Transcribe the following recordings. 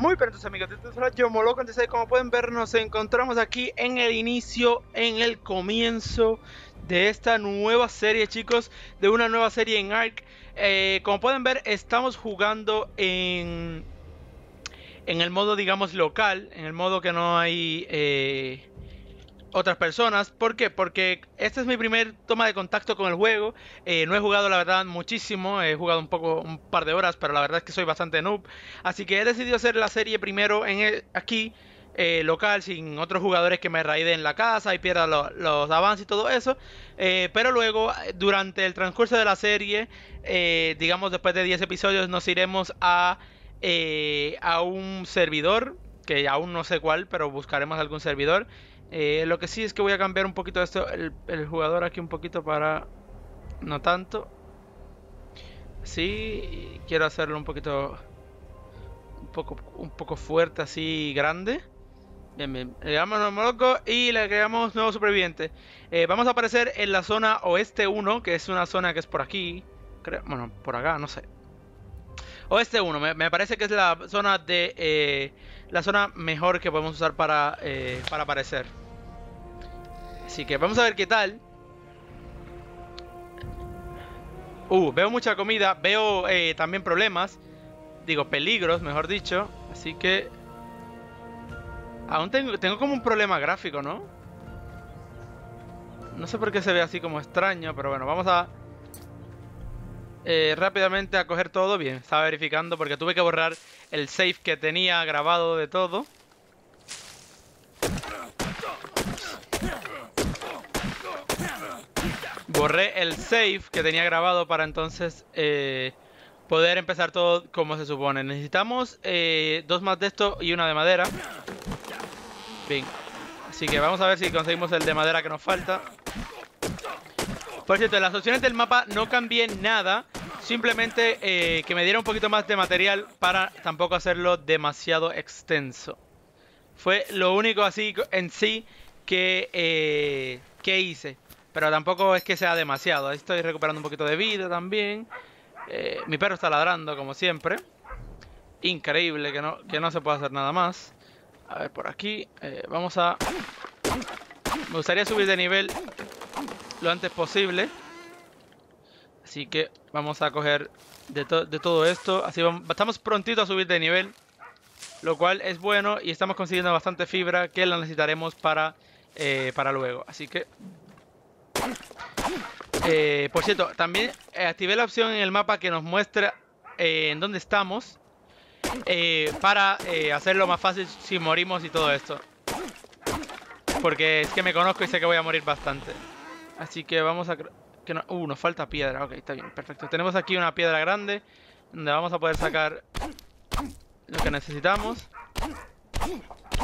muy bien, entonces amigos, yo Moloco, entonces como pueden ver nos encontramos aquí en el inicio, en el comienzo de esta nueva serie chicos, de una nueva serie en ARK eh, Como pueden ver estamos jugando en, en el modo digamos local, en el modo que no hay... Eh, otras personas. ¿Por qué? Porque este es mi primer toma de contacto con el juego. Eh, no he jugado, la verdad, muchísimo. He jugado un poco, un par de horas, pero la verdad es que soy bastante noob. Así que he decidido hacer la serie primero en aquí, eh, local, sin otros jugadores que me raiden la casa y pierdan los avances y todo eso. Eh, pero luego, durante el transcurso de la serie, digamos después de 10 episodios, nos iremos a, a un servidor que aún no sé cuál, pero buscaremos algún servidor eh, lo que sí es que voy a cambiar un poquito esto, el, jugador aquí un poquito para... No tanto. Sí, quiero hacerlo un poquito... Un poco, un poco fuerte, así grande. Bien, bien. Le damos loco y le agregamos nuevo superviviente. Eh, vamos a aparecer en la zona oeste 1, que es una zona que es por aquí. bueno, por acá, no sé. Oeste 1, me, me parece que es la zona de... Eh, la zona mejor que podemos usar para aparecer. Así que vamos a ver qué tal. Uh, veo mucha comida. Veo eh, también problemas. Digo, peligros, mejor dicho. Así que... Aún tengo, como un problema gráfico, ¿no? No sé por qué se ve así como extraño, pero bueno, vamos a... Eh, rápidamente a coger todo. Bien, estaba verificando porque tuve que borrar el save que tenía grabado de todo. Corré el save que tenía grabado para entonces eh, poder empezar todo como se supone. Necesitamos eh, dos más de esto y una de madera. Bien. Así que vamos a ver si conseguimos el de madera que nos falta. Por cierto, en las opciones del mapa no cambié nada. Simplemente eh, que me diera un poquito más de material para tampoco hacerlo demasiado extenso. Fue lo único así en sí que, que hice. Pero tampoco es que sea demasiado. estoy recuperando un poquito de vida también. Eh, mi perro está ladrando, como siempre. Increíble que no, que no se pueda hacer nada más. A ver, por aquí. Eh, vamos a... Me gustaría subir de nivel lo antes posible. Así que vamos a coger de, todo esto. Así vamos, estamos prontitos a subir de nivel. Lo cual es bueno y estamos consiguiendo bastante fibra que la necesitaremos para, eh, para luego. Así que eh, por cierto, también eh, activé la opción en el mapa que nos muestra eh, en dónde estamos para hacerlo más fácil si morimos y todo esto. Porque es que me conozco y sé que voy a morir bastante. Así que vamos a... Que Uh, nos falta piedra. Ok, está bien, perfecto. Tenemos aquí una piedra grande donde vamos a poder sacar lo que necesitamos.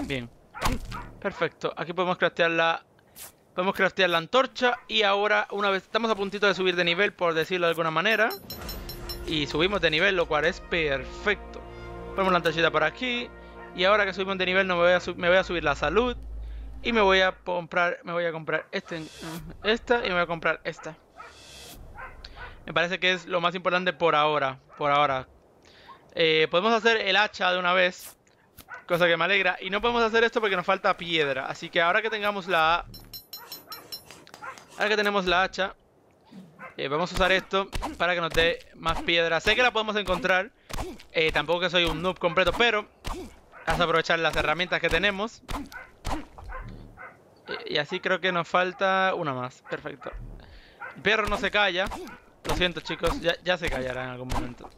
Bien. Perfecto. Aquí podemos craftear la Podemos craftear la antorcha y ahora una vez estamos a puntito de subir de nivel por decirlo de alguna manera. Y subimos de nivel, lo cual es perfecto. Ponemos la antorchita por aquí. Y ahora que subimos de nivel me voy a, subir la salud. Y me voy a comprar, me voy a comprar este, esta y me voy a comprar esta. Me parece que es lo más importante por ahora. Por ahora. Eh, podemos hacer el hacha de una vez. Cosa que me alegra. Y no podemos hacer esto porque nos falta piedra. Así que ahora que tengamos la Ahora que tenemos la hacha, eh, vamos a usar esto para que nos dé más piedra. Sé que la podemos encontrar. Eh, tampoco que soy un noob completo, pero vas a aprovechar las herramientas que tenemos. Eh, y, así creo que nos falta una más. Perfecto. perro no se calla. Lo siento, chicos. Ya, se callará en algún momento.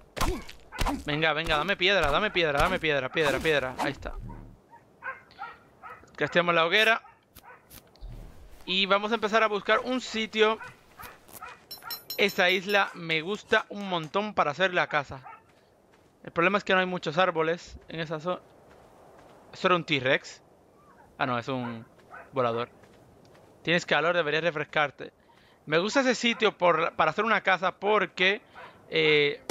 Venga, venga, dame piedra, dame piedra, dame piedra, piedra, piedra. Ahí está. Casteamos la hoguera. Y vamos a empezar a buscar un sitio. Esa isla me gusta un montón para hacer la casa. El problema es que no hay muchos árboles en esa zona. ¿Eso era un T-Rex? Ah, no, es un volador. Tienes calor, deberías refrescarte. Me gusta ese sitio para hacer una casa porque eh,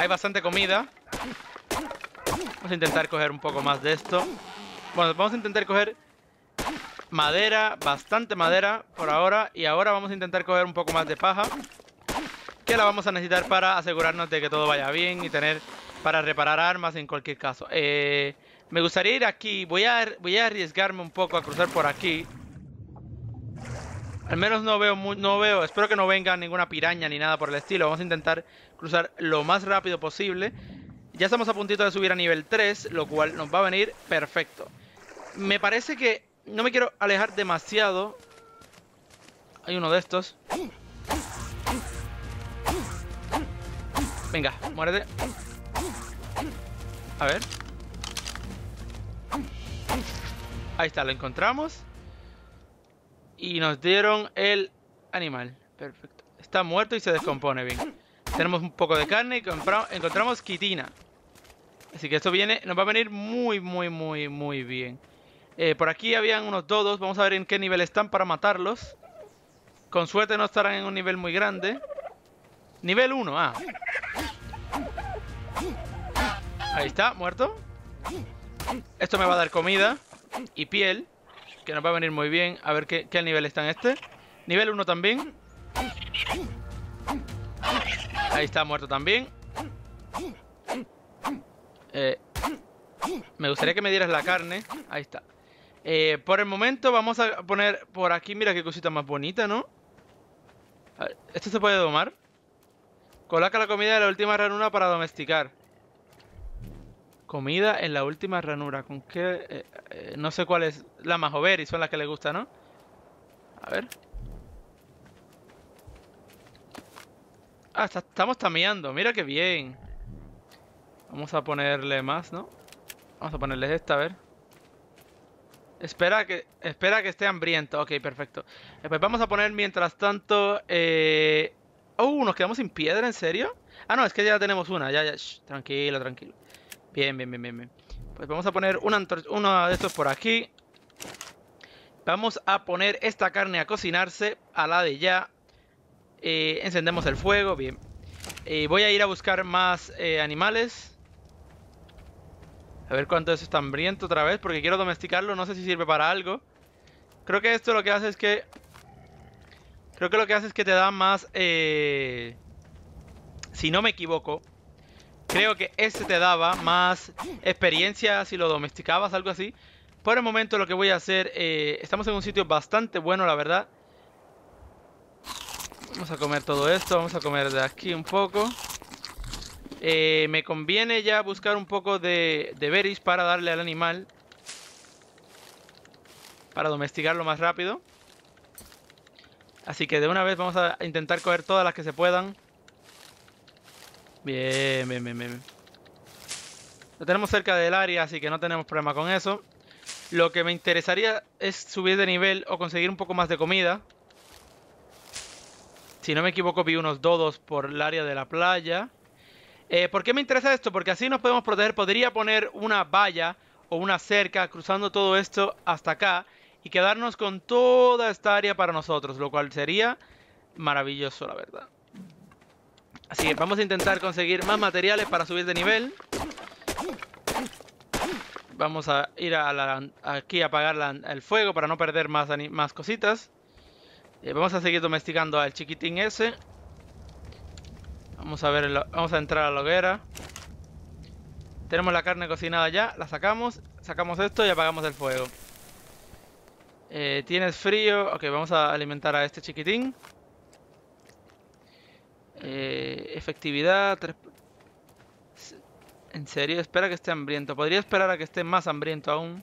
hay bastante comida. Vamos a intentar coger un poco más de esto. Bueno, vamos a intentar coger madera, bastante madera por ahora. Y ahora vamos a intentar coger un poco más de paja. Que la vamos a necesitar para asegurarnos de que todo vaya bien y tener para reparar armas en cualquier caso. Eh, me gustaría ir aquí. Voy a, voy a arriesgarme un poco a cruzar por aquí. Al menos no veo, no veo, espero que no venga ninguna piraña ni nada por el estilo. Vamos a intentar cruzar lo más rápido posible. Ya estamos a puntito de subir a nivel 3, lo cual nos va a venir perfecto. Me parece que no me quiero alejar demasiado. Hay uno de estos. Venga, muérete. A ver. Ahí está, lo encontramos. Y nos dieron el animal. Perfecto. Está muerto y se descompone bien. Tenemos un poco de carne y encontramos quitina. Así que esto viene, nos va a venir muy, muy, muy, muy bien. Eh, por aquí habían unos dodos. Vamos a ver en qué nivel están para matarlos. Con suerte no estarán en un nivel muy grande. Nivel 1, ah. Ahí está, muerto. Esto me va a dar comida y piel, que nos va a venir muy bien. A ver qué, nivel está en este. Nivel 1 también. Ahí está, muerto también. Eh, me gustaría que me dieras la carne. Ahí está. Eh, por el momento vamos a poner por aquí, mira qué cosita más bonita, ¿no? Esto se puede domar. Coloca la comida en la última ranura para domesticar. Comida en la última ranura. ¿Con qué? Eh, eh, no sé cuál es. La más y son las que le gusta, ¿no? A ver. Ah, estamos tameando. Mira qué bien. Vamos a ponerle más, ¿no? Vamos a ponerle esta, a ver. Espera que, espera que esté hambriento. Ok, perfecto. Eh, pues vamos a poner mientras tanto. Eh... Oh, nos quedamos sin piedra, ¿en serio? Ah, no, es que ya tenemos una. Ya, ya. tranquilo, tranquilo. Bien, bien, bien, bien, Pues vamos a poner uno de estos por aquí. Vamos a poner esta carne a cocinarse a la de ya. Eh, encendemos el fuego, bien. Eh, voy a ir a buscar más animales. A ver cuánto es este hambriento otra vez, porque quiero domesticarlo, no sé si sirve para algo. Creo que esto lo que hace es que... Creo que lo que hace es que te da más... Eh, si no me equivoco, creo que este te daba más experiencia si lo domesticabas, algo así. Por el momento lo que voy a hacer... Eh, estamos en un sitio bastante bueno, la verdad. Vamos a comer todo esto, vamos a comer de aquí un poco. Eh, me conviene ya buscar un poco de, de berries para darle al animal. Para domesticarlo más rápido. Así que de una vez vamos a intentar coger todas las que se puedan. Bien, bien, bien, bien. Lo tenemos cerca del área, así que no tenemos problema con eso. Lo que me interesaría es subir de nivel o conseguir un poco más de comida. Si no me equivoco, vi unos dodos por el área de la playa. Eh, ¿Por qué me interesa esto? Porque así nos podemos proteger. Podría poner una valla o una cerca cruzando todo esto hasta acá y quedarnos con toda esta área para nosotros, lo cual sería maravilloso, la verdad. Así que vamos a intentar conseguir más materiales para subir de nivel. Vamos a ir a aquí a apagar el fuego para no perder más, más cositas. Eh, vamos a seguir domesticando al chiquitín ese. Vamos a ver, vamos a entrar a la hoguera. Tenemos la carne cocinada ya, la sacamos, sacamos esto y apagamos el fuego. Eh, Tienes frío, ok, vamos a alimentar a este chiquitín. Eh, efectividad, En serio, espera que esté hambriento. Podría esperar a que esté más hambriento aún.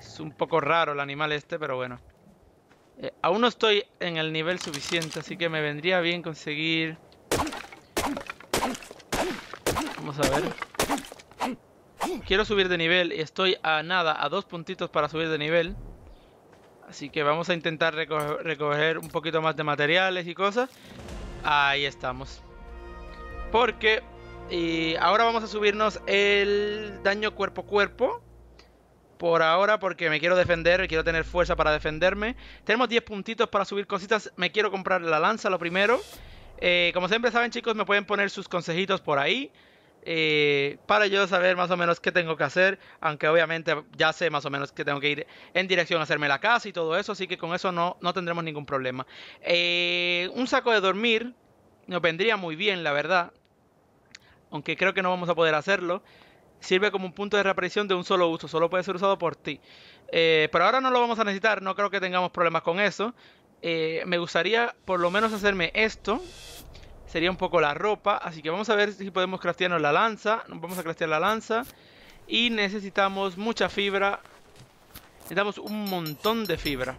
Es un poco raro el animal este, pero bueno. Eh, aún no estoy en el nivel suficiente, así que me vendría bien conseguir... Vamos a ver. Quiero subir de nivel y estoy a nada, a dos puntitos para subir de nivel. Así que vamos a intentar recoger un poquito más de materiales y cosas. Ahí estamos. Porque y ahora vamos a subirnos el daño cuerpo a cuerpo por ahora porque me quiero defender, quiero tener fuerza para defenderme. Tenemos 10 puntitos para subir cositas. Me quiero comprar la lanza lo primero. Eh, como siempre saben, chicos, me pueden poner sus consejitos por ahí. Eh, para yo saber más o menos qué tengo que hacer, aunque obviamente ya sé más o menos que tengo que ir en dirección a hacerme la casa y todo eso, así que con eso no, no tendremos ningún problema. Eh, un saco de dormir nos vendría muy bien, la verdad, aunque creo que no vamos a poder hacerlo sirve como un punto de reaparición de un solo uso, solo puede ser usado por ti. Eh, pero ahora no lo vamos a necesitar, no creo que tengamos problemas con eso. Eh, me gustaría por lo menos hacerme esto. Sería un poco la ropa, así que vamos a ver si podemos craftearnos la lanza. Vamos a craftear la lanza. Y necesitamos mucha fibra. Necesitamos un montón de fibra.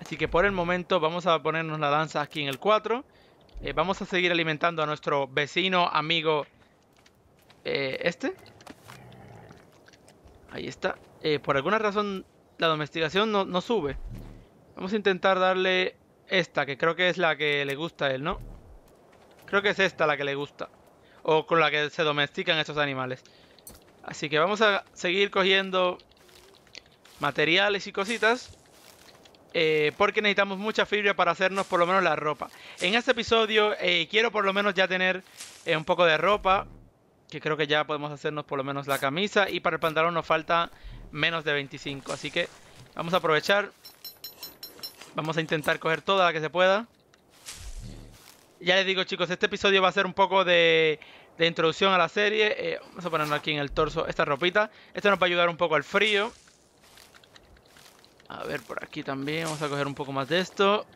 Así que por el momento vamos a ponernos la lanza aquí en el 4. Eh, vamos a seguir alimentando a nuestro vecino, amigo, eh, este. Ahí está. Eh, por alguna razón la domesticación no, sube. Vamos a intentar darle esta, que creo que es la que le gusta a él, ¿no? Creo que es esta la que le gusta. O con la que se domestican estos animales. Así que vamos a seguir cogiendo materiales y cositas. Eh, porque necesitamos mucha fibra para hacernos por lo menos la ropa. En este episodio eh, quiero por lo menos ya tener un poco de ropa que creo que ya podemos hacernos por lo menos la camisa. Y para el pantalón nos falta menos de 25. Así que vamos a aprovechar. Vamos a intentar coger toda la que se pueda. Ya les digo chicos, este episodio va a ser un poco de, introducción a la serie. Eh, vamos a ponernos aquí en el torso esta ropita. Esto nos va a ayudar un poco al frío. A ver, por aquí también vamos a coger un poco más de esto.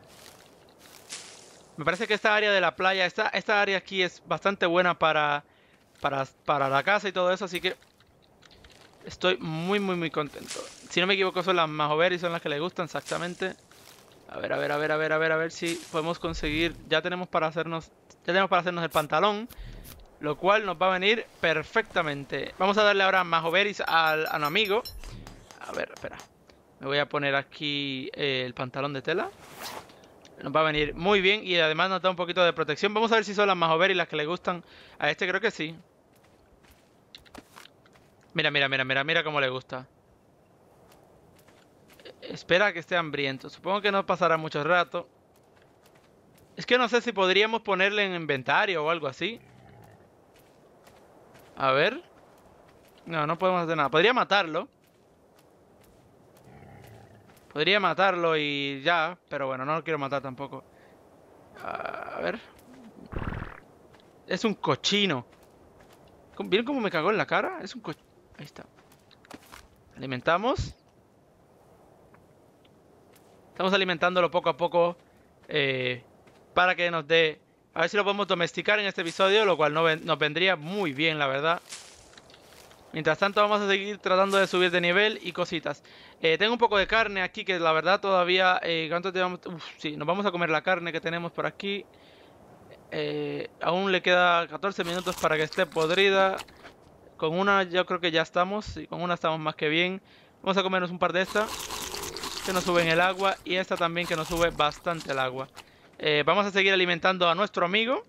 Me parece que esta área de la playa, esta área aquí es bastante buena para para, la casa y todo eso, así que estoy muy, muy, muy contento. Si no me equivoco, son las Mahover son las que le gustan exactamente. A ver, a ver, a ver, a ver, a ver, a ver si podemos conseguir. Ya tenemos para hacernos. Ya tenemos para hacernos el pantalón. Lo cual nos va a venir perfectamente. Vamos a darle ahora Majoveris al, a amigo. A ver, espera. Me voy a poner aquí eh, el pantalón de tela. Nos va a venir muy bien y además nos da un poquito de protección. Vamos a ver si son las Majoveris las que le gustan. A este creo que sí. Mira, mira, mira, mira, mira cómo le gusta. Espera que esté hambriento. Supongo que no pasará mucho rato. Es que no sé si podríamos ponerle en inventario o algo así. A ver. No, no podemos hacer nada. Podría matarlo. Podría matarlo y ya. Pero bueno, no lo quiero matar tampoco. A ver. Es un cochino. ¿Vieron cómo me cagó en la cara? Es un cochino. Ahí está. Alimentamos. Estamos alimentándolo poco a poco eh, para que nos dé... A ver si lo podemos domesticar en este episodio, lo cual nos vendría muy bien, la verdad. Mientras tanto vamos a seguir tratando de subir de nivel y cositas. Eh, tengo un poco de carne aquí que la verdad todavía... Eh, ¿Cuánto Uf, sí, nos vamos a comer la carne que tenemos por aquí. Eh, aún le queda 14 minutos para que esté podrida. Con una yo creo que ya estamos. Y con una estamos más que bien. Vamos a comernos un par de estas. Que nos suben el agua. Y esta también que nos sube bastante el agua. Eh, vamos a seguir alimentando a nuestro amigo.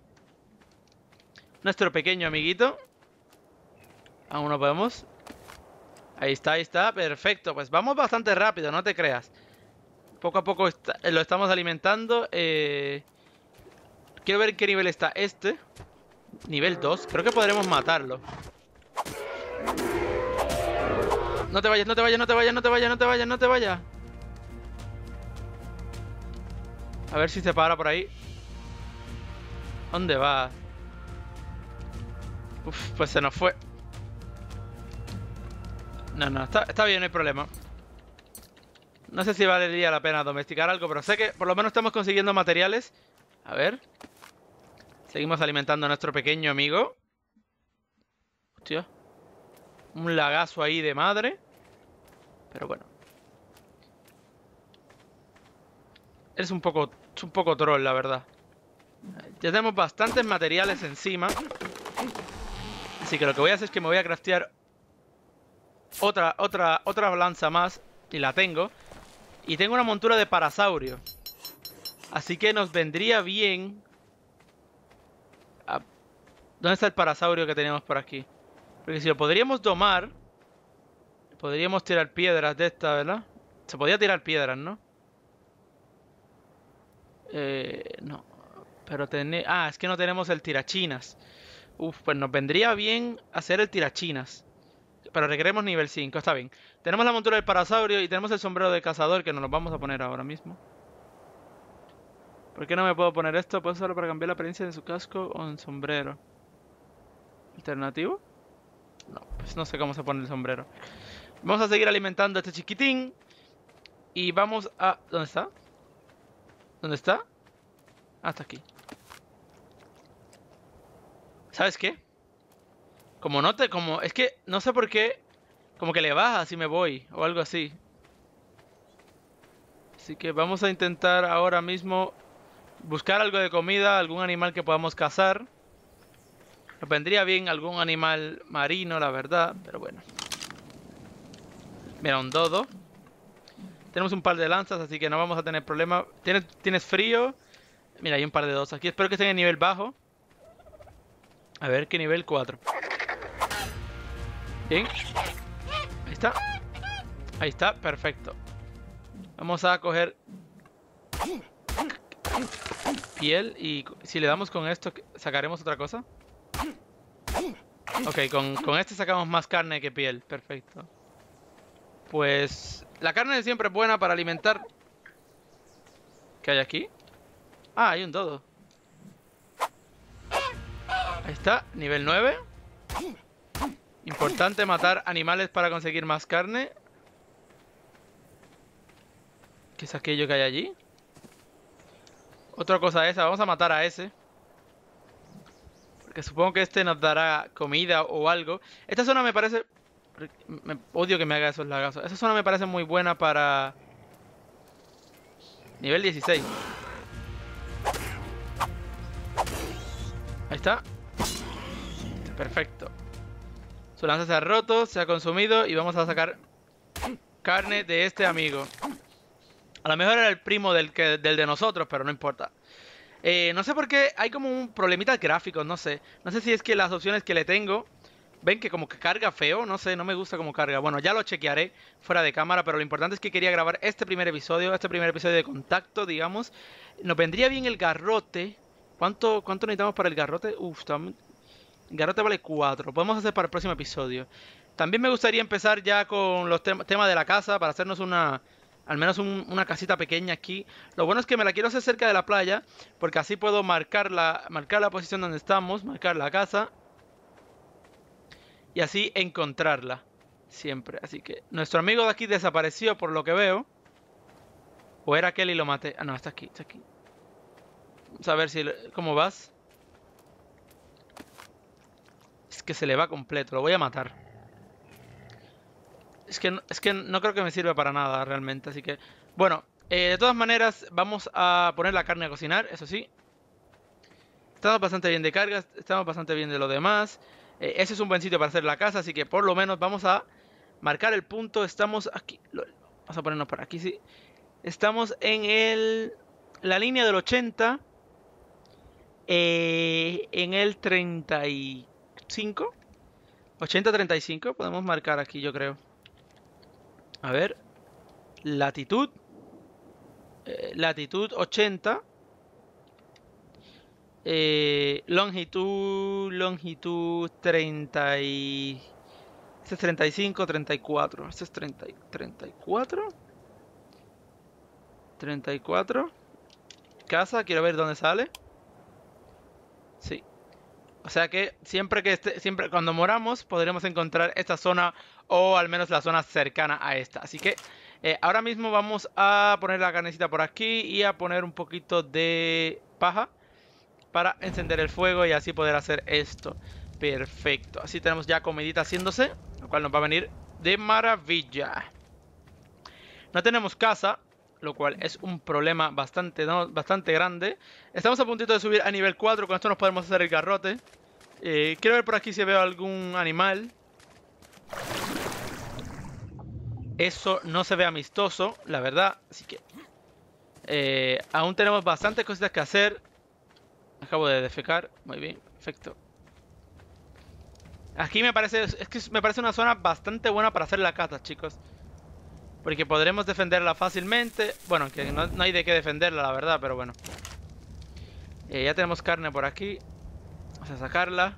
Nuestro pequeño amiguito. Aún no podemos. Ahí está, ahí está. Perfecto. Pues vamos bastante rápido, no te creas. Poco a poco eh, lo estamos alimentando. Eh, quiero ver qué nivel está este. Nivel 2. Creo que podremos matarlo. No te vayas, no te vayas, no te vayas, no te vayas, no te vayas, no te vayas. A ver si se para por ahí. ¿Dónde va? Uf, pues se nos fue. No, no, está, está bien, no hay problema. No sé si valería la pena domesticar algo, pero sé que por lo menos estamos consiguiendo materiales. A ver. Seguimos alimentando a nuestro pequeño amigo. Hostia. Un lagazo ahí de madre. Pero bueno. Es un poco, un poco troll, la verdad. Ya tenemos bastantes materiales encima. Así que lo que voy a hacer es que me voy a craftear otra, otra, otra lanza más. Y la tengo. Y tengo una montura de parasaurio. Así que nos vendría bien... Ah, ¿Dónde está el parasaurio que tenemos por aquí? Porque si lo podríamos domar, podríamos tirar piedras de esta, ¿verdad? Se podía tirar piedras, ¿no? Eh, no. Pero tener... Ah, es que no tenemos el tirachinas. Uf, pues nos vendría bien hacer el tirachinas. Pero requeremos nivel 5, está bien. Tenemos la montura del parasaurio y tenemos el sombrero de cazador que nos lo vamos a poner ahora mismo. ¿Por qué no me puedo poner esto? ¿Puedo usarlo para cambiar la apariencia de su casco o un sombrero? ¿Alternativo? No, pues no sé cómo se pone el sombrero. Vamos a seguir alimentando a este chiquitín. Y vamos a... ¿Dónde está? ¿Dónde está? Hasta aquí. ¿Sabes qué? Como no te... Como... Es que no sé por qué... Como que le baja si me voy. O algo así. Así que vamos a intentar ahora mismo... Buscar algo de comida. Algún animal que podamos cazar. Nos vendría bien algún animal marino, la verdad, pero bueno. Mira, un dodo. Tenemos un par de lanzas, así que no vamos a tener problema. ¿Tienes, frío? Mira, hay un par de dos aquí. Espero que estén en nivel bajo. A ver, ¿qué nivel? 4. Bien. Ahí está. Ahí está, perfecto. Vamos a coger piel y si le damos con esto, ¿sacaremos otra cosa? Ok, con, este sacamos más carne que piel. Perfecto. Pues la carne siempre buena para alimentar. ¿Qué hay aquí? Ah, hay un todo. Ahí está, nivel 9. Importante matar animales para conseguir más carne. ¿Qué es aquello que hay allí? Otra cosa esa, vamos a matar a ese que supongo que este nos dará comida o algo. Esta zona me parece... odio que me haga esos lagazos. Esa zona me parece muy buena para... Nivel 16. Ahí está. Perfecto. Su lanza se ha roto, se ha consumido y vamos a sacar carne de este amigo. A lo mejor era el primo del, que, del de nosotros, pero no importa. Eh, no sé por qué hay como un problemita gráfico, no sé. No sé si es que las opciones que le tengo, ven que como que carga feo, no sé, no me gusta como carga. Bueno, ya lo chequearé fuera de cámara, pero lo importante es que quería grabar este primer episodio, este primer episodio de contacto, digamos. Nos vendría bien el garrote. ¿Cuánto, cuánto necesitamos para el garrote? Uf, garrote vale 4. Podemos hacer para el próximo episodio. También me gustaría empezar ya con los temas de la casa para hacernos una al menos una casita pequeña aquí. Lo bueno es que me la quiero hacer cerca de la playa, porque así puedo marcar la, marcar la posición donde estamos, marcar la casa. Y así encontrarla. Siempre. Así que nuestro amigo de aquí desapareció por lo que veo. O era aquel y lo maté. Ah, no, está aquí, está aquí. Vamos a ver si... ¿Cómo vas? Es que se le va completo. Lo voy a matar. Es que, no creo que me sirva para nada realmente, así que... Bueno, eh, de todas maneras, vamos a poner la carne a cocinar, eso sí. Estamos bastante bien de cargas, estamos bastante bien de lo demás. Eh, ese es un buen sitio para hacer la casa, así que por lo menos vamos a marcar el punto. Estamos aquí... Vamos a ponernos por aquí, sí. Estamos en el... La línea del 80. Eh, en el 35. 80-35 podemos marcar aquí, yo creo. A ver. Latitud. Eh, latitud 80. Eh, longitud. Longitud 30 y... Este es 35, 34. Este es 30, 34. 34. Casa, quiero ver dónde sale. Sí, o sea que siempre que esté, siempre cuando moramos podremos encontrar esta zona o al menos la zona cercana a esta. Así que eh, ahora mismo vamos a poner la carnecita por aquí y a poner un poquito de paja para encender el fuego y así poder hacer esto. Perfecto. Así tenemos ya comidita haciéndose, lo cual nos va a venir de maravilla. No tenemos casa, lo cual es un problema bastante, bastante grande. Estamos a puntito de subir a nivel 4, con esto nos podemos hacer el garrote. Eh, quiero ver por aquí si veo algún animal. Eso no se ve amistoso, la verdad, así que... Eh, aún tenemos bastantes cositas que hacer. Acabo de defecar, muy bien, perfecto. Aquí me parece, me parece una zona bastante buena para hacer la cata, chicos. Porque podremos defenderla fácilmente. Bueno, que no, hay de qué defenderla, la verdad, pero bueno. Eh, ya tenemos carne por aquí. Vamos a sacarla.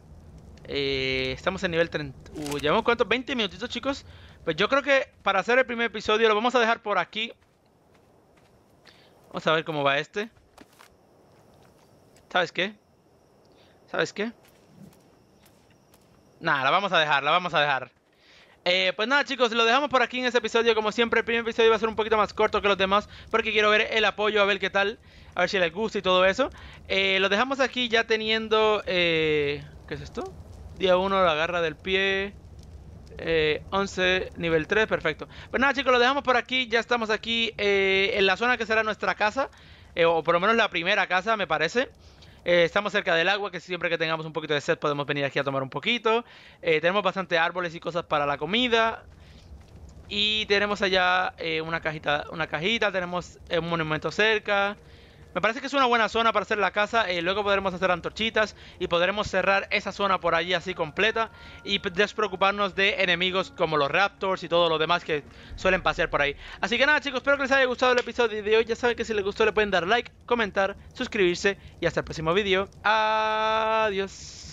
Eh, estamos en nivel 30. ¿Llevamos cuánto? 20 minutitos, chicos. Pues yo creo que para hacer el primer episodio lo vamos a dejar por aquí. Vamos a ver cómo va este. ¿Sabes qué? ¿Sabes qué? Nada, la vamos a dejar, la vamos a dejar. Eh, pues nada chicos, lo dejamos por aquí en este episodio. Como siempre, el primer episodio va a ser un poquito más corto que los demás porque quiero ver el apoyo, a ver qué tal, a ver si les gusta y todo eso. Eh, lo dejamos aquí ya teniendo... Eh, ¿Qué es esto? Día 1, la garra del pie. 11, nivel 3, perfecto. Pues nada chicos, lo dejamos por aquí. Ya estamos aquí en la zona que será nuestra casa. o por lo menos la primera casa, me parece. Eh, estamos cerca del agua, que siempre que tengamos un poquito de sed podemos venir aquí a tomar un poquito. Eh, tenemos bastante árboles y cosas para la comida. Y tenemos allá eh, una cajita, una cajita, tenemos un monumento cerca. Me parece que es una buena zona para hacer la casa. y eh, luego podremos hacer antorchitas y podremos cerrar esa zona por allí así completa. Y despreocuparnos de enemigos como los raptors y todo lo demás que suelen pasear por ahí. Así que nada chicos, espero que les haya gustado el episodio de hoy. Ya saben que si les gustó le pueden dar like, comentar, suscribirse. Y hasta el próximo vídeo. Adiós.